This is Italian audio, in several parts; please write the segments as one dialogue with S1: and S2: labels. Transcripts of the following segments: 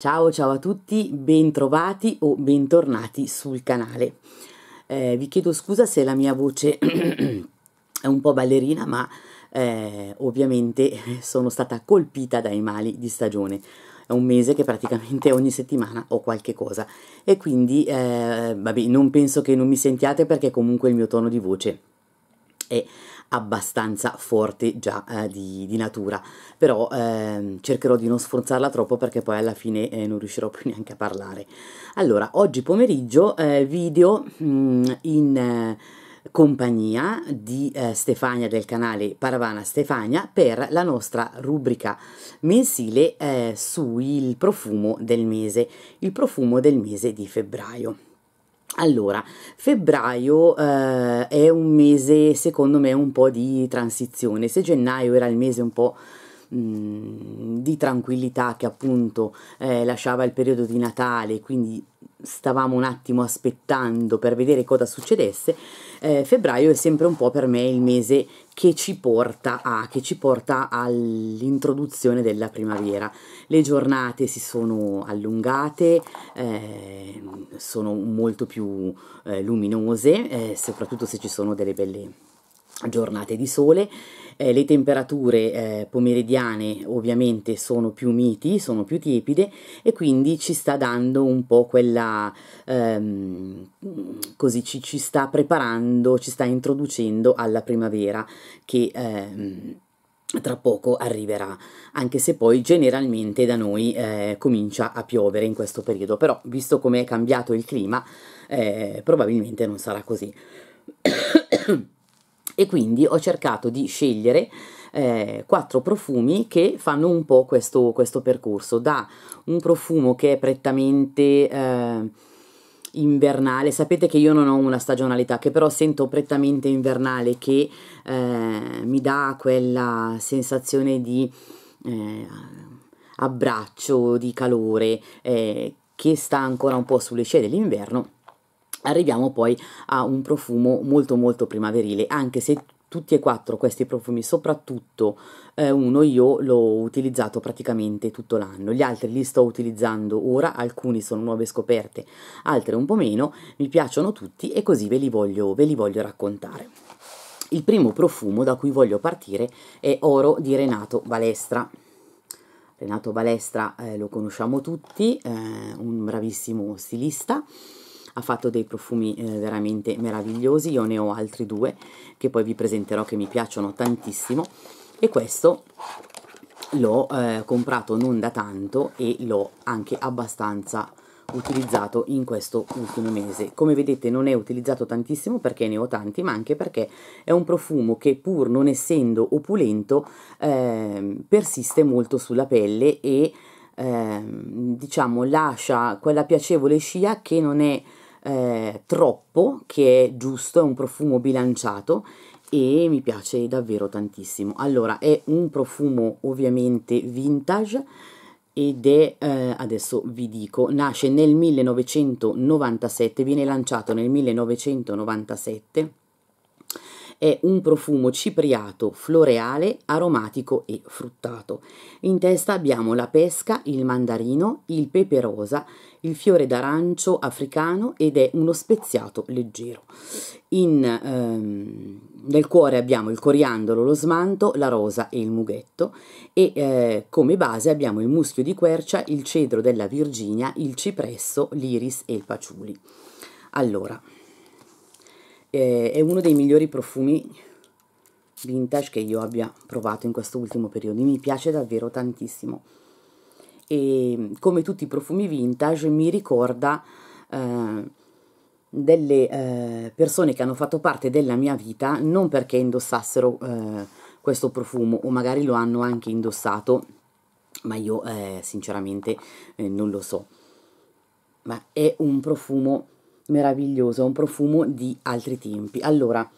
S1: Ciao ciao a tutti, bentrovati o bentornati sul canale. Eh, vi chiedo scusa se la mia voce è un po' ballerina, ma eh, ovviamente sono stata colpita dai mali di stagione. È un mese che praticamente ogni settimana ho qualche cosa e quindi eh, vabbè, non penso che non mi sentiate perché comunque il mio tono di voce e abbastanza forte già eh, di, di, natura però eh, cercherò di non sforzarla troppo perché poi alla fine eh, non riuscirò più neanche a parlare allora oggi pomeriggio eh, video mh, mm, in eh, compagnia di eh, Stefania del canale Paravana Stefania per la nostra rubrica mensile sul profumo del mese il profumo del mese di febbraio allora, febbraio eh, è un mese secondo me un po' di transizione, se gennaio era il mese un po' mm, di tranquillità che appunto eh, lasciava il periodo di Natale, quindi stavamo un attimo aspettando per vedere cosa succedesse, eh, febbraio è sempre un po' per me il mese che ci porta, a, che ci porta all'introduzione della primavera. Le giornate si sono allungate, eh, sono molto più eh, luminose, eh, soprattutto se ci sono delle belle giornate di sole eh, le temperature eh, pomeridiane ovviamente sono più miti, sono più tiepide e quindi ci sta dando un po' quella, ehm, così ci, ci, sta preparando, ci sta introducendo alla primavera che... Ehm, tra poco arriverà, anche se poi generalmente da noi eh, comincia a piovere in questo periodo, però visto come è cambiato il clima, eh, probabilmente non sarà così. e quindi ho cercato di scegliere eh, quattro profumi che fanno un po' questo, questo, percorso, da un profumo che è prettamente... Eh, invernale, sapete che io non ho una stagionalità, che però sento prettamente invernale, che eh, mi dà quella sensazione di eh, abbraccio, di calore, eh, che sta ancora un po' sulle scie dell'inverno arriviamo poi a un profumo molto molto primaverile, anche se tutti e quattro questi profumi, soprattutto eh, uno io l'ho utilizzato praticamente tutto l'anno, gli altri li sto utilizzando ora, alcuni sono nuove scoperte, altri un po' meno, mi piacciono tutti e così ve li voglio, ve li voglio raccontare. Il primo profumo da cui voglio partire è Oro di Renato Balestra. Renato Balestra eh, lo conosciamo tutti, eh, un bravissimo stilista, ha fatto dei profumi eh, veramente meravigliosi, io ne ho altri due che poi vi presenterò che mi piacciono tantissimo e questo l'ho eh, comprato non da tanto e l'ho anche abbastanza utilizzato in questo ultimo mese come vedete non è utilizzato tantissimo perché ne ho tanti ma anche perché è un profumo che pur non essendo opulento eh, persiste molto sulla pelle e eh, diciamo lascia quella piacevole scia che non è eh, troppo, che è giusto, è un profumo bilanciato e mi piace davvero tantissimo. Allora, è un profumo ovviamente vintage ed è, eh, adesso vi dico, nasce nel 1997, viene lanciato nel 1997 è un profumo cipriato, floreale, aromatico e fruttato. In testa abbiamo la pesca, il mandarino, il pepe rosa, il fiore d'arancio africano ed è uno speziato leggero. In, ehm, nel cuore abbiamo il coriandolo, lo smanto, la rosa e il mughetto e eh, come base abbiamo il muschio di quercia, il cedro della Virginia, il cipresso, l'iris e il paciuli. Allora, eh, è uno dei migliori profumi vintage che io abbia provato in questo ultimo periodo, mi piace davvero tantissimo e come tutti i profumi vintage mi ricorda eh, delle eh, persone che hanno fatto parte della mia vita non perché indossassero eh, questo profumo o magari lo hanno anche indossato ma io eh, sinceramente eh, non lo so ma è un profumo meraviglioso, un profumo di altri tempi. Allora,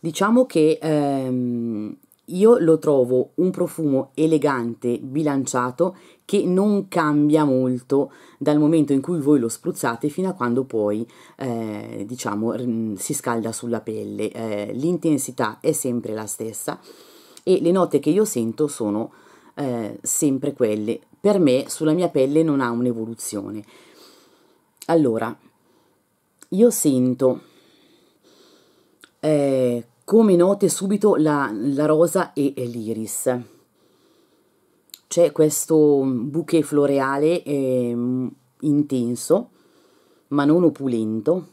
S1: diciamo che ehm, io lo trovo un profumo elegante, bilanciato, che non cambia molto dal momento in cui voi lo spruzzate fino a quando poi, eh, diciamo, si scalda sulla pelle. Eh, l'intensità è sempre la stessa e le note che io sento sono eh, sempre quelle. Per me sulla mia pelle non ha un'evoluzione. Allora, io sento eh, come note subito la, la rosa e, l'iris. C'è questo bouquet floreale eh, intenso, ma non opulento,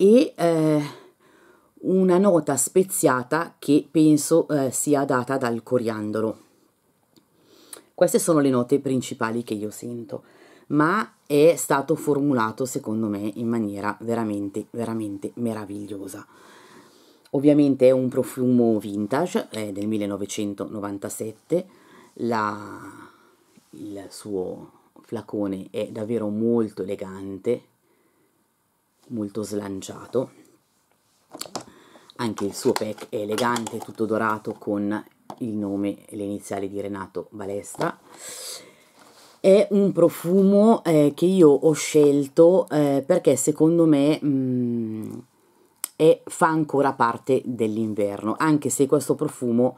S1: e eh, una nota speziata che penso eh, sia data dal coriandolo. Queste sono le note principali che io sento, ma è stato formulato secondo me in maniera veramente veramente meravigliosa. Ovviamente è un profumo vintage è del 1997, la, il suo flacone è davvero molto elegante, molto slanciato, anche il suo pack è elegante, tutto dorato con il nome e le iniziali di Renato Balestra è un profumo eh, che io ho scelto eh, perché secondo me mh, mm, è, fa ancora parte dell'inverno, anche se questo profumo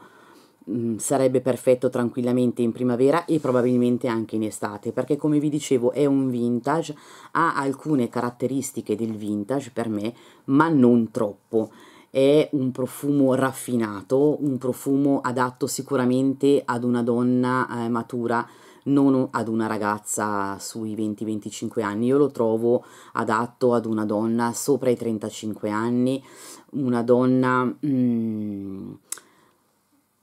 S1: mh, mm, sarebbe perfetto tranquillamente in primavera e probabilmente anche in estate, perché come vi dicevo è un vintage, ha alcune caratteristiche del vintage per me, ma non troppo è un profumo raffinato, un profumo adatto sicuramente ad una donna eh, matura non ad una ragazza sui 20-25 anni, io lo trovo adatto ad una donna sopra i 35 anni, una donna mm,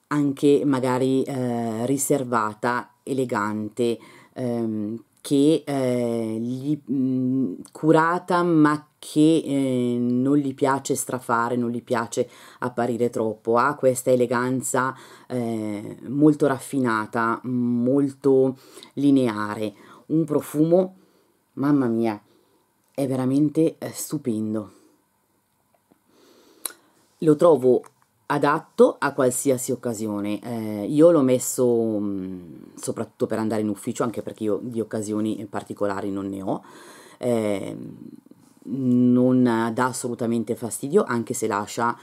S1: anche magari eh, riservata, elegante, ehm, che eh, gli, mh, mm, curata ma che eh, non gli piace strafare, non gli piace apparire troppo, ha questa eleganza eh, molto raffinata, molto lineare, un profumo, mamma mia, è veramente eh, stupendo. Lo trovo adatto a qualsiasi occasione. Eh, io l'ho messo mh, soprattutto per andare in ufficio, anche perché io di occasioni particolari non ne ho. Eh, non dà assolutamente fastidio anche se lascia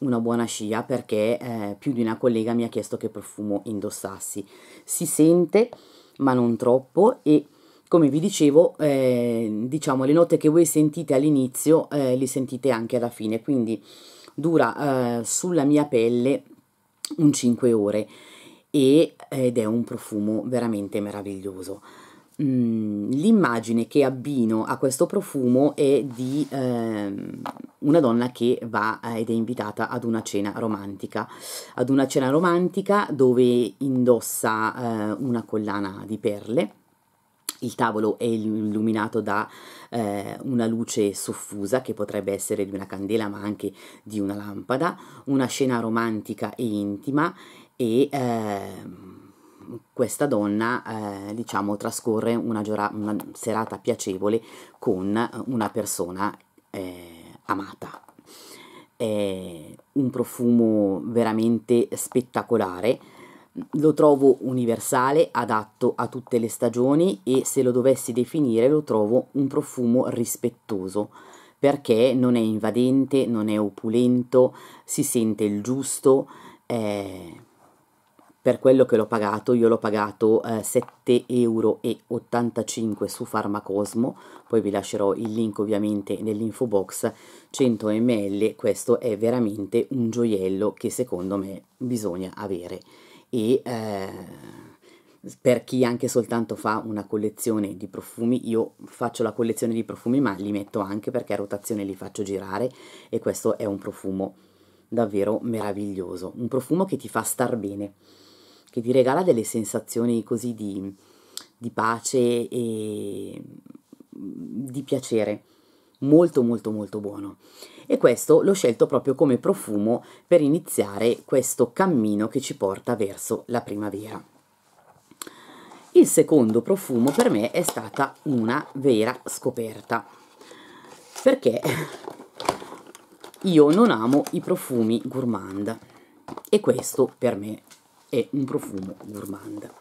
S1: una buona scia perché eh, più di una collega mi ha chiesto che profumo indossassi si sente ma non troppo e come vi dicevo eh, diciamo le note che voi sentite all'inizio eh, le sentite anche alla fine quindi dura eh, sulla mia pelle un 5 ore ed è un profumo veramente meraviglioso Mm, l'immagine che abbino a questo profumo è di eh, una donna che va eh, ed è invitata ad una cena romantica, ad una cena romantica dove indossa eh, una collana di perle. Il tavolo è illuminato da eh, una luce soffusa che potrebbe essere di una candela ma anche di una lampada, una scena romantica e intima e ehm, questa donna eh, diciamo trascorre una, una, serata piacevole con una persona eh, amata è un profumo veramente spettacolare lo trovo universale, adatto a tutte le stagioni e se lo dovessi definire lo trovo un profumo rispettoso perché non è invadente, non è opulento, si sente il giusto, eh, per quello che l'ho pagato, io l'ho pagato eh, 7,85 euro su Farmacosmo, poi vi lascerò il link ovviamente nell'info box, 100 ml, questo è veramente un gioiello che secondo me bisogna avere e eh, per chi anche soltanto fa una collezione di profumi, io faccio la collezione di profumi ma li metto anche perché a rotazione li faccio girare e questo è un profumo davvero meraviglioso, un profumo che ti fa star bene che ti regala delle sensazioni così di, di pace e mm, di piacere molto molto molto buono e questo l'ho scelto proprio come profumo per iniziare questo cammino che ci porta verso la primavera il secondo profumo per me è stata una vera scoperta perché io non amo i profumi gourmand e questo per me è un profumo gourmand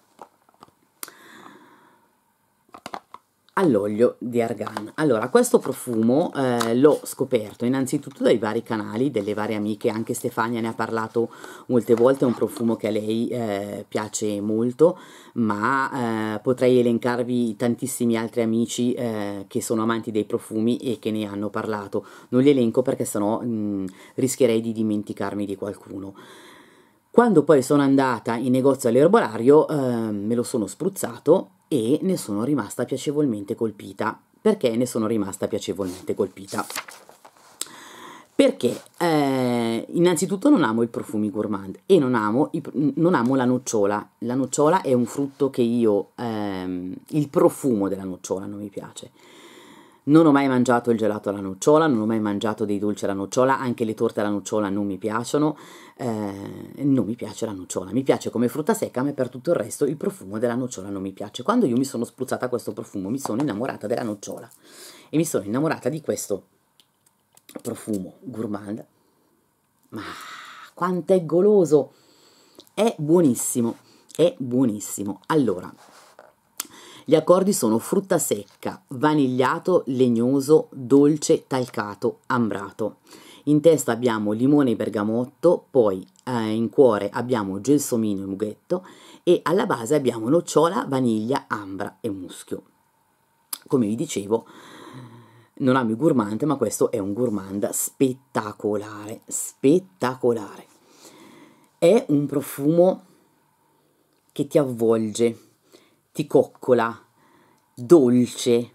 S1: all'olio di argan allora questo profumo eh, l'ho scoperto innanzitutto dai vari canali delle varie amiche anche Stefania ne ha parlato molte volte è un profumo che a lei eh, piace molto ma eh, potrei elencarvi tantissimi altri amici eh, che sono amanti dei profumi e che ne hanno parlato non li elenco perché sennò mh, mm, rischierei di dimenticarmi di qualcuno quando poi sono andata in negozio all'erbolario eh, me lo sono spruzzato e ne sono rimasta piacevolmente colpita. Perché ne sono rimasta piacevolmente colpita? Perché eh, innanzitutto non amo i profumi gourmand e non amo, i, non amo, la nocciola. La nocciola è un frutto che io, ehm, il profumo della nocciola non mi piace non ho mai mangiato il gelato alla nocciola, non ho mai mangiato dei dolci alla nocciola, anche le torte alla nocciola non mi piacciono, eh, non mi piace la nocciola, mi piace come frutta secca, ma per tutto il resto il profumo della nocciola non mi piace. Quando io mi sono spruzzata questo profumo mi sono innamorata della nocciola e mi sono innamorata di questo profumo gourmand, ma quanto è goloso, è buonissimo, è buonissimo. Allora, gli accordi sono frutta secca, vanigliato, legnoso, dolce, talcato, ambrato. In testa abbiamo limone e bergamotto, poi eh, in cuore abbiamo gelsomino e mughetto e alla base abbiamo nocciola, vaniglia, ambra e muschio. Come vi dicevo, non amo i gourmand, ma questo è un gourmand spettacolare, spettacolare. È un profumo che ti avvolge, ti coccola, dolce,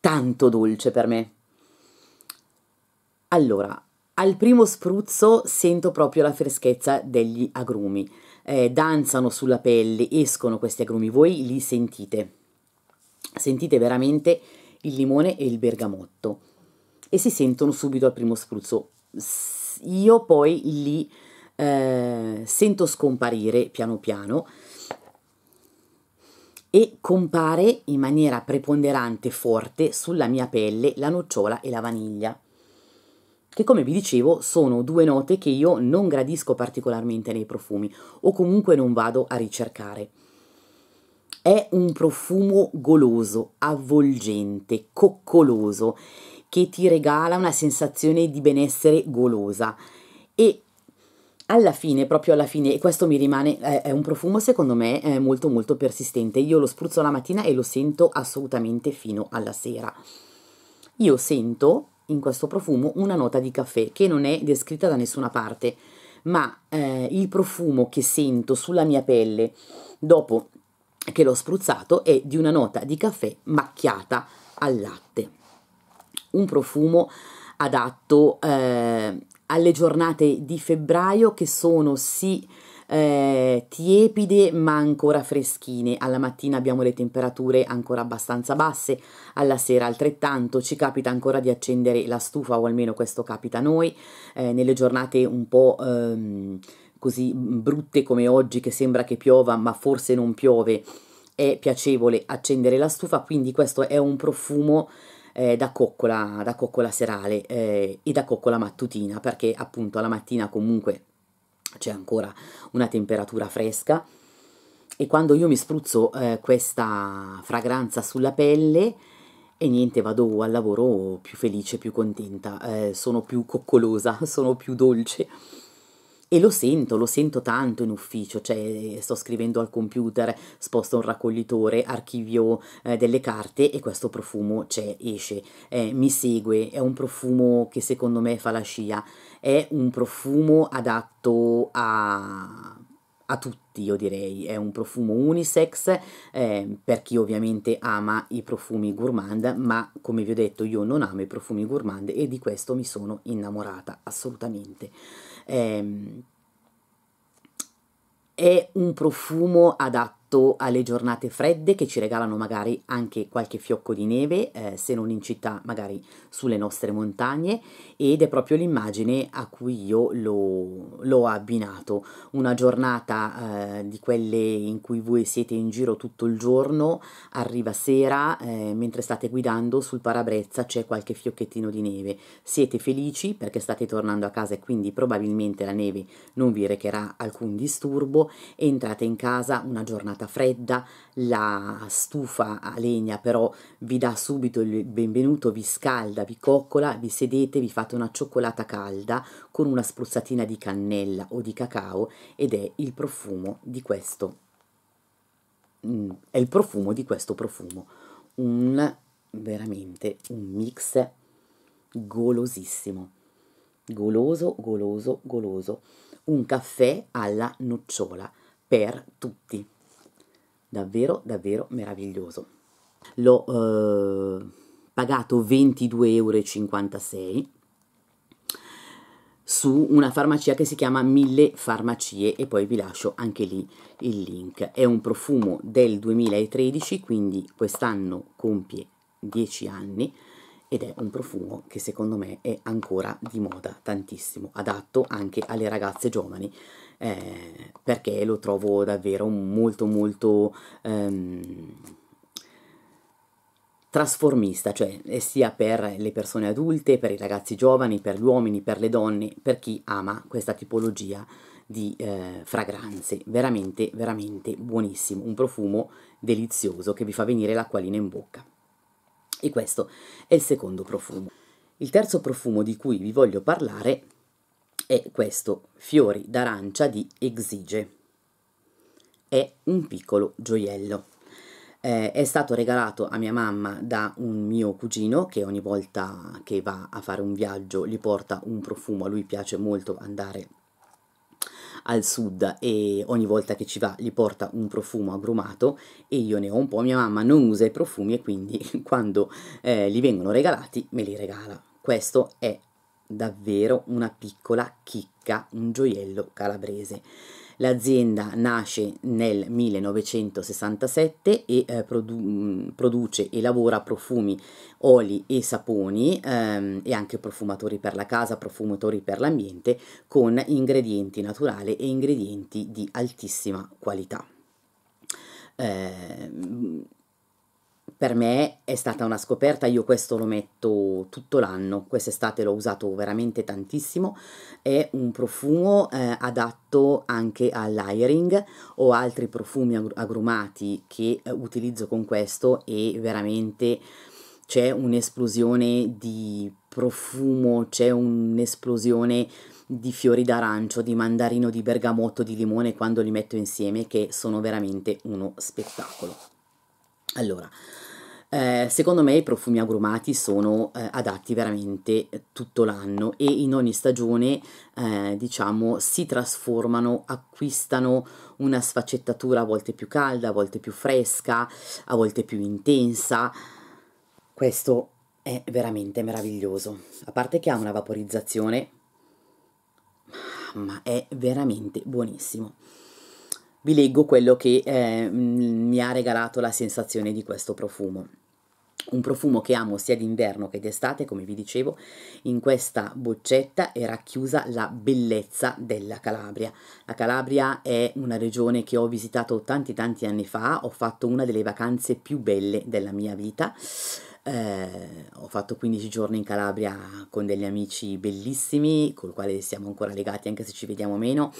S1: tanto dolce per me. Allora, al primo spruzzo sento proprio la freschezza degli agrumi. Eh, danzano sulla pelle, escono questi agrumi, voi li sentite. Sentite veramente il limone e il bergamotto e si sentono subito al primo spruzzo. Io poi li eh, sento scomparire piano piano e compare in maniera preponderante, forte, sulla mia pelle la nocciola e la vaniglia, che come vi dicevo sono due note che io non gradisco particolarmente nei profumi o comunque non vado a ricercare. È un profumo goloso, avvolgente, coccoloso, che ti regala una sensazione di benessere golosa e alla fine, proprio alla fine, e questo mi rimane, è un profumo secondo me molto molto persistente, io lo spruzzo la mattina e lo sento assolutamente fino alla sera. Io sento in questo profumo una nota di caffè che non è descritta da nessuna parte, ma eh, il profumo che sento sulla mia pelle dopo che l'ho spruzzato è di una nota di caffè macchiata al latte. Un profumo adatto eh, alle giornate di febbraio che sono sì eh, tiepide ma ancora freschine. Alla mattina abbiamo le temperature ancora abbastanza basse, alla sera altrettanto, ci capita ancora di accendere la stufa o almeno questo capita a noi eh, nelle giornate un po' ehm, così brutte come oggi che sembra che piova ma forse non piove. È piacevole accendere la stufa, quindi questo è un profumo eh, da, coccola, da, coccola, serale eh, e da coccola mattutina, perché appunto alla mattina comunque c'è ancora una temperatura fresca e quando io mi spruzzo eh, questa fragranza sulla pelle e niente vado al lavoro più felice, più contenta, eh, sono più coccolosa, sono più dolce e lo sento, lo sento tanto in ufficio, cioè eh, sto scrivendo al computer, sposto un raccoglitore, archivio eh, delle carte e questo profumo c'è, esce, eh, mi segue, è un profumo che secondo me fa la scia, è un profumo adatto a a tutti, io direi. È un profumo unisex eh, per chi ovviamente ama i profumi gourmand, ma come vi ho detto io non amo i profumi gourmand e di questo mi sono innamorata assolutamente eh, è un profumo adatto adatto alle giornate fredde che ci regalano magari anche qualche fiocco di neve, eh, se non in città, magari sulle nostre montagne ed è proprio l'immagine a cui io lo, l'ho abbinato. Una giornata eh, di quelle in cui voi siete in giro tutto il giorno, arriva sera, eh, mentre state guidando sul parabrezza c'è qualche fiocchettino di neve. Siete felici perché state tornando a casa e quindi probabilmente la neve non vi recherà alcun disturbo, entrate in casa una giornata serata fredda, la stufa a legna però vi dà subito il benvenuto, vi scalda, vi coccola, vi sedete, vi fate una cioccolata calda con una spruzzatina di cannella o di cacao ed è il profumo di questo, mm, è il profumo di questo profumo, un veramente un mix golosissimo, goloso, goloso, goloso un caffè alla nocciola per tutti davvero davvero meraviglioso. L'ho eh, pagato 22,56 euro su una farmacia che si chiama Mille Farmacie e poi vi lascio anche lì il link. È un profumo del 2013, quindi quest'anno compie 10 anni ed è un profumo che secondo me è ancora di moda tantissimo, adatto anche alle ragazze giovani eh, perché lo trovo davvero molto molto ehm, trasformista, cioè eh, sia per le persone adulte, per i ragazzi giovani, per gli uomini, per le donne, per chi ama questa tipologia di eh, fragranze, veramente veramente buonissimo, un profumo delizioso che vi fa venire l'acquolina in bocca. E questo è il secondo profumo. Il terzo profumo di cui vi voglio parlare è questo Fiori d'arancia di Exige. È un piccolo gioiello. Eh, è stato regalato a mia mamma da un mio cugino che ogni volta che va a fare un viaggio gli porta un profumo, a lui piace molto andare al sud e ogni volta che ci va gli porta un profumo agrumato e io ne ho un po', mia mamma non usa i profumi e quindi quando eh, gli vengono regalati me li regala. Questo è davvero una piccola chicca, un gioiello calabrese. L'azienda nasce nel 1967 e eh, produ mm, produce e lavora profumi, oli e saponi ehm, e anche profumatori per la casa, profumatori per l'ambiente con ingredienti naturali e ingredienti di altissima qualità. Eh, per me è stata una scoperta, io questo lo metto tutto l'anno, quest'estate l'ho usato veramente tantissimo, è un profumo eh, adatto anche all'airing ho altri profumi agrumati che eh, utilizzo con questo e veramente c'è un'esplosione di profumo, c'è un'esplosione di fiori d'arancio, di mandarino, di bergamotto, di limone quando li metto insieme che sono veramente uno spettacolo. Allora, eh, secondo me i profumi agrumati sono eh, adatti veramente eh, tutto l'anno e in ogni stagione eh, diciamo si trasformano, acquistano una sfaccettatura a volte più calda, a volte più fresca, a volte più intensa. Questo è veramente meraviglioso. A parte che ha una vaporizzazione, ma è veramente buonissimo vi leggo quello che eh, mi ha regalato la sensazione di questo profumo un profumo che amo sia d'inverno che d'estate, come vi dicevo, in questa boccetta è racchiusa la bellezza della Calabria. La Calabria è una regione che ho visitato tanti tanti anni fa, ho fatto una delle vacanze più belle della mia vita. Eh, ho fatto 15 giorni in Calabria con degli amici bellissimi, col quale siamo ancora legati anche se ci vediamo meno.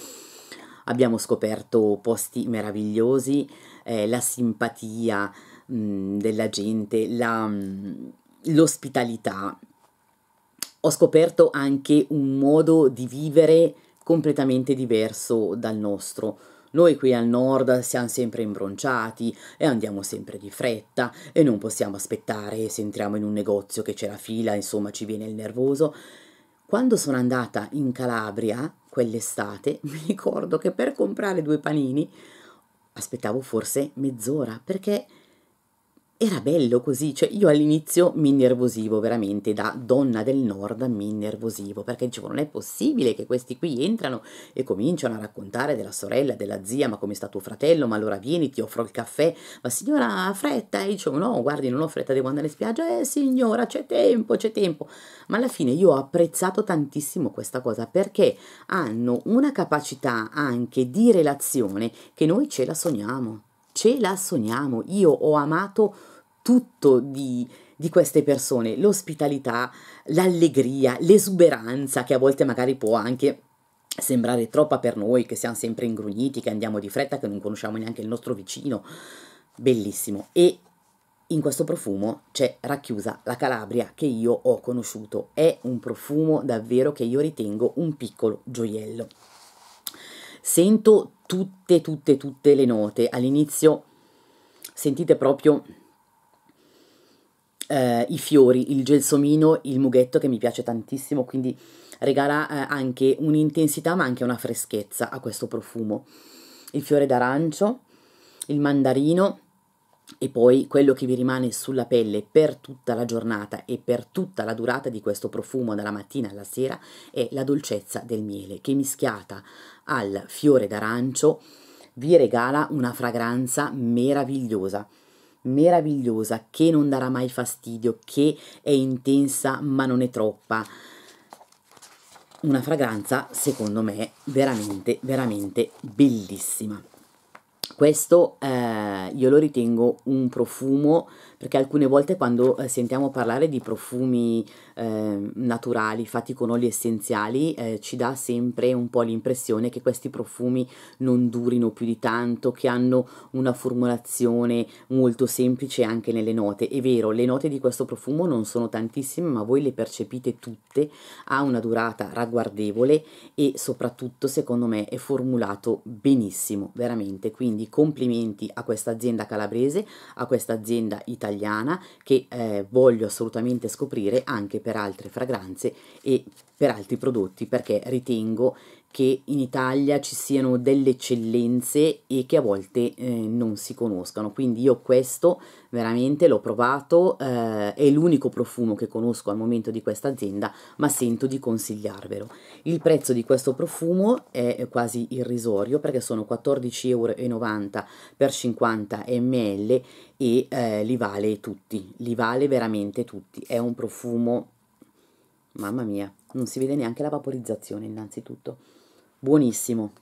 S1: Abbiamo scoperto posti meravigliosi, eh, la simpatia, della gente, la, l'ospitalità. Ho scoperto anche un modo di vivere completamente diverso dal nostro. Noi qui al nord siamo sempre imbronciati e andiamo sempre di fretta e non possiamo aspettare se entriamo in un negozio che c'è la fila, insomma ci viene il nervoso. Quando sono andata in Calabria quell'estate, mi ricordo che per comprare due panini aspettavo forse mezz'ora perché era bello così, cioè io all'inizio mi innervosivo veramente, da donna del nord mi innervosivo, perché dicevo non è possibile che questi qui entrano e cominciano a raccontare della sorella, della zia, ma come sta tuo fratello, ma allora vieni, ti offro il caffè, ma signora ha fretta, e dicevo no, guardi non ho fretta, devo andare in spiaggia, eh signora c'è tempo, c'è tempo, ma alla fine io ho apprezzato tantissimo questa cosa perché hanno una capacità anche di relazione che noi ce la sogniamo ce la sogniamo. Io ho amato tutto di, di queste persone, l'ospitalità, l'allegria, l'esuberanza che a volte magari può anche sembrare troppa per noi, che siamo sempre ingrugniti, che andiamo di fretta, che non conosciamo neanche il nostro vicino. Bellissimo. E in questo profumo c'è racchiusa la Calabria che io ho conosciuto. È un profumo davvero che io ritengo un piccolo gioiello. Sento tutte, tutte, tutte le note. All'inizio sentite proprio eh, i fiori, il gelsomino, il mughetto che mi piace tantissimo, quindi regala eh, anche un'intensità ma anche una freschezza a questo profumo. Il fiore d'arancio, il mandarino, e poi quello che vi rimane sulla pelle per tutta la giornata e per tutta la durata di questo profumo dalla mattina alla sera è la dolcezza del miele che mischiata al fiore d'arancio vi regala una fragranza meravigliosa meravigliosa che non darà mai fastidio che è intensa ma non è troppa una fragranza secondo me veramente veramente bellissima questo eh, io lo ritengo un profumo perché alcune volte quando eh, sentiamo parlare di profumi eh, naturali fatti con oli essenziali eh, ci dà sempre un po' l'impressione che questi profumi non durino più di tanto, che hanno una formulazione molto semplice anche nelle note. È vero, le note di questo profumo non sono tantissime, ma voi le percepite tutte, ha una durata ragguardevole e soprattutto secondo me è formulato benissimo, veramente. Quindi complimenti a questa azienda calabrese, a questa azienda italiana italiana che eh, voglio assolutamente scoprire anche per altre fragranze e per altri prodotti perché ritengo che in Italia ci siano delle eccellenze e che a volte eh, non si conoscano. Quindi io questo veramente l'ho provato, eh, è l'unico profumo che conosco al momento di questa azienda, ma sento di consigliarvelo. Il prezzo di questo profumo è quasi irrisorio perché sono 14,90 euro per 50 ml e eh, li vale tutti, li vale veramente tutti. È un profumo, mamma mia, non si vede neanche la vaporizzazione innanzitutto buonissimo,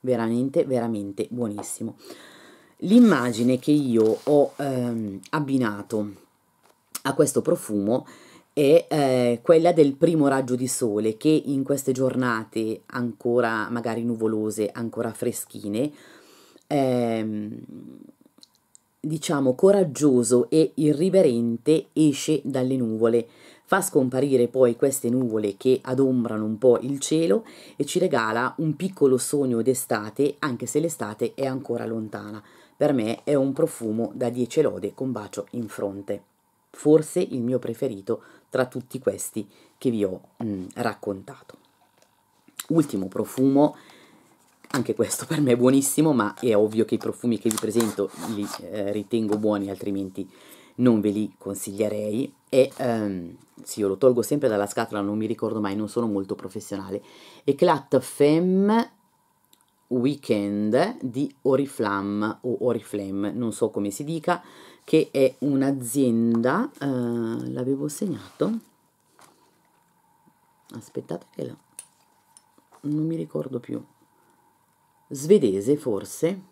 S1: veramente, veramente buonissimo. L'immagine che io ho ehm, abbinato a questo profumo è eh, quella del primo raggio di sole che in queste giornate ancora magari nuvolose, ancora freschine, ehm, diciamo coraggioso e irriverente esce dalle nuvole fa scomparire poi queste nuvole che adombrano un po' il cielo e ci regala un piccolo sogno d'estate, anche se l'estate è ancora lontana. Per me è un profumo da 10 lode con bacio in fronte. Forse il mio preferito tra tutti questi che vi ho mh, mm, raccontato. Ultimo profumo anche questo per me è buonissimo, ma è ovvio che i profumi che vi presento li eh, ritengo buoni, altrimenti non ve li consiglierei e ehm, sì, io lo tolgo sempre dalla scatola, non mi ricordo mai, non sono molto professionale. Eclat Femme Weekend di Oriflamme o Oriflame, non so come si dica, che è un'azienda, eh, l'avevo segnato, aspettate che la, non mi ricordo più, svedese forse,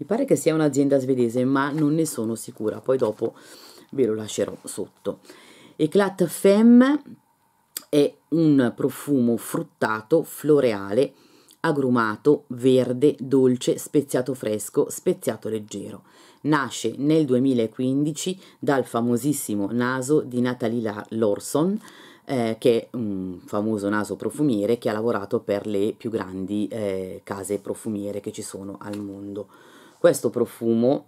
S1: Mi pare che sia un'azienda svedese, ma non ne sono sicura, poi dopo ve lo lascerò sotto. Eclat Femme è un profumo fruttato, floreale, agrumato, verde, dolce, speziato fresco, speziato leggero. Nasce nel 2015 dal famosissimo naso di Natalie Lorson, eh, che è un famoso naso profumiere che ha lavorato per le più grandi eh, case profumiere che ci sono al mondo. Questo profumo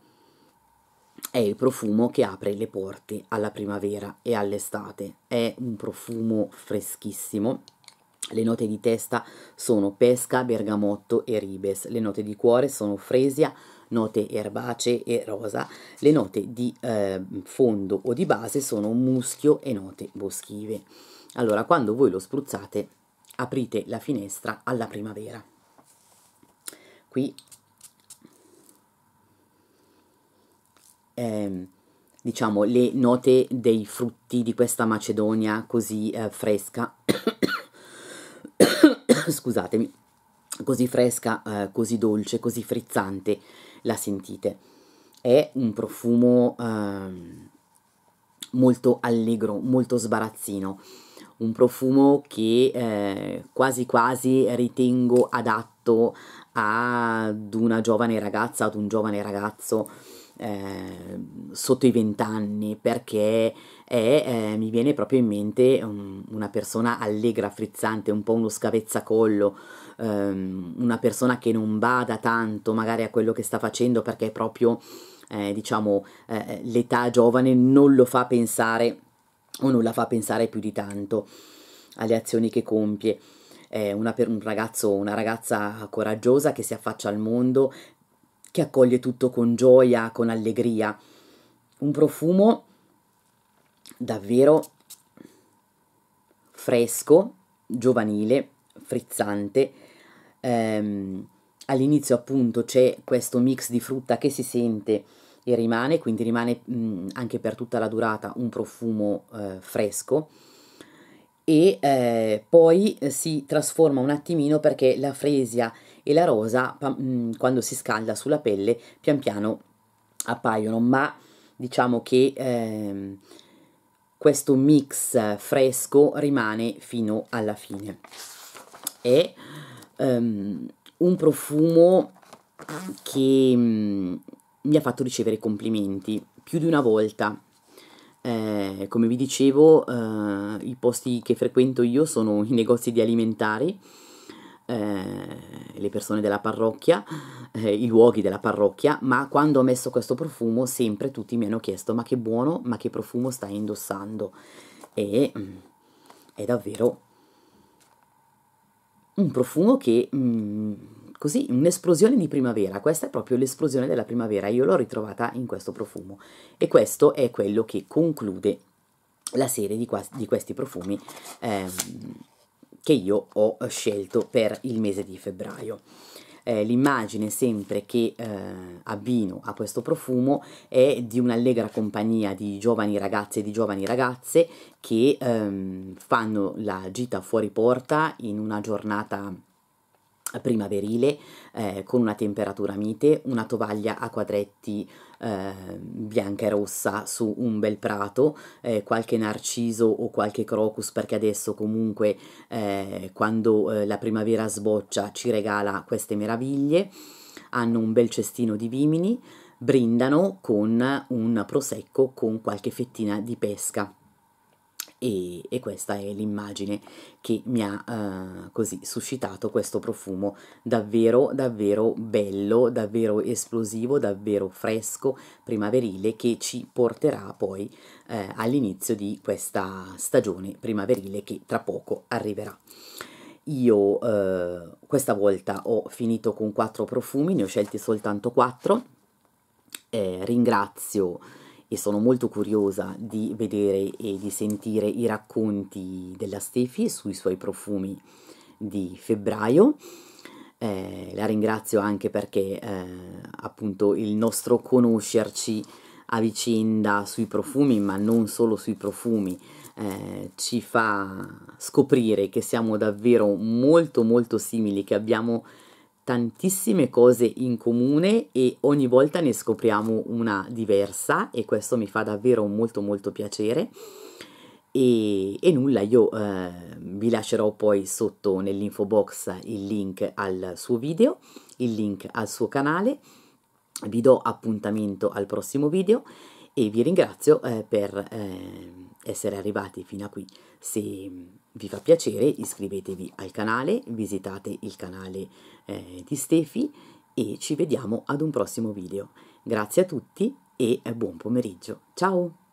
S1: è il profumo che apre le porte alla primavera e all'estate. È un profumo freschissimo. Le note di testa sono pesca, bergamotto e ribes. Le note di cuore sono fresia, note erbacee e rosa. Le note di eh, fondo o di base sono muschio e note boschive. Allora, quando voi lo spruzzate, aprite la finestra alla primavera. Qui eh, diciamo, le note dei frutti di questa Macedonia così eh, fresca, scusatemi, così fresca, eh, così dolce, così frizzante, la sentite. È un profumo ehm, molto allegro, molto sbarazzino, un profumo che eh, quasi quasi ritengo adatto ad una giovane ragazza, ad un giovane ragazzo Ehm, sotto i vent'anni perché è, eh, mi viene proprio in mente um, una persona allegra, frizzante, un po' uno scavezzacollo, um, una persona che non bada tanto magari a quello che sta facendo perché è proprio, eh, diciamo, eh, l'età giovane non lo fa pensare o non la fa pensare più di tanto alle azioni che compie. Una, un ragazzo, una ragazza coraggiosa che si affaccia al mondo che accoglie tutto con gioia, con allegria. Un profumo davvero fresco, giovanile, frizzante. Ehm, all'inizio appunto c'è questo mix di frutta che si sente e rimane, quindi rimane mh, anche per tutta la durata un profumo eh, fresco e eh, poi si trasforma un attimino perché la fresia e la rosa mm, quando si scalda sulla pelle pian piano appaiono, ma diciamo che eh, questo mix fresco rimane fino alla fine. È ehm, un profumo che mh, mm, mi ha fatto ricevere complimenti più di una volta. Eh, come vi dicevo, eh, i posti che frequento io sono i negozi di alimentari eh, le persone della parrocchia, eh, i luoghi della parrocchia, ma quando ho messo questo profumo sempre tutti mi hanno chiesto ma che buono, ma che profumo stai indossando e mm, è davvero un profumo che mm, così un'esplosione di primavera, questa è proprio l'esplosione della primavera, io l'ho ritrovata in questo profumo e questo è quello che conclude la serie di, qua, di questi profumi eh, che io ho eh, scelto per il mese di febbraio. Eh, l'immagine sempre che eh, abbino a questo profumo è di un'allegra compagnia di giovani ragazze e di giovani ragazze che ehm, fanno la gita fuori porta in una giornata primaverile eh, con una temperatura mite, una tovaglia a quadretti eh, bianca e rossa su un bel prato, eh, qualche narciso o qualche crocus perché adesso comunque eh, quando eh, la primavera sboccia ci regala queste meraviglie, hanno un bel cestino di vimini, brindano con un prosecco con qualche fettina di pesca. E, e, questa è l'immagine che mi ha uh, così suscitato questo profumo davvero davvero bello davvero esplosivo davvero fresco primaverile che ci porterà poi uh, all'inizio di questa stagione primaverile che tra poco arriverà io uh, questa volta ho finito con quattro profumi ne ho scelti soltanto quattro eh, ringrazio e sono molto curiosa di vedere e di sentire i racconti della Stefi sui suoi profumi di febbraio. Eh, la ringrazio anche perché eh, appunto il nostro conoscerci a vicenda sui profumi, ma non solo sui profumi, eh, ci fa scoprire che siamo davvero molto molto simili, che abbiamo tantissime cose in comune e ogni volta ne scopriamo una diversa e questo mi fa davvero molto molto piacere. E, e nulla, io eh, vi lascerò poi sotto nell'info box il link al suo video, il link al suo canale, vi do appuntamento al prossimo video e vi ringrazio eh, per eh, essere arrivati fino a qui. Se vi fa piacere iscrivetevi al canale, visitate il canale eh, di Stefi e ci vediamo ad un prossimo video. Grazie a tutti e buon pomeriggio. Ciao!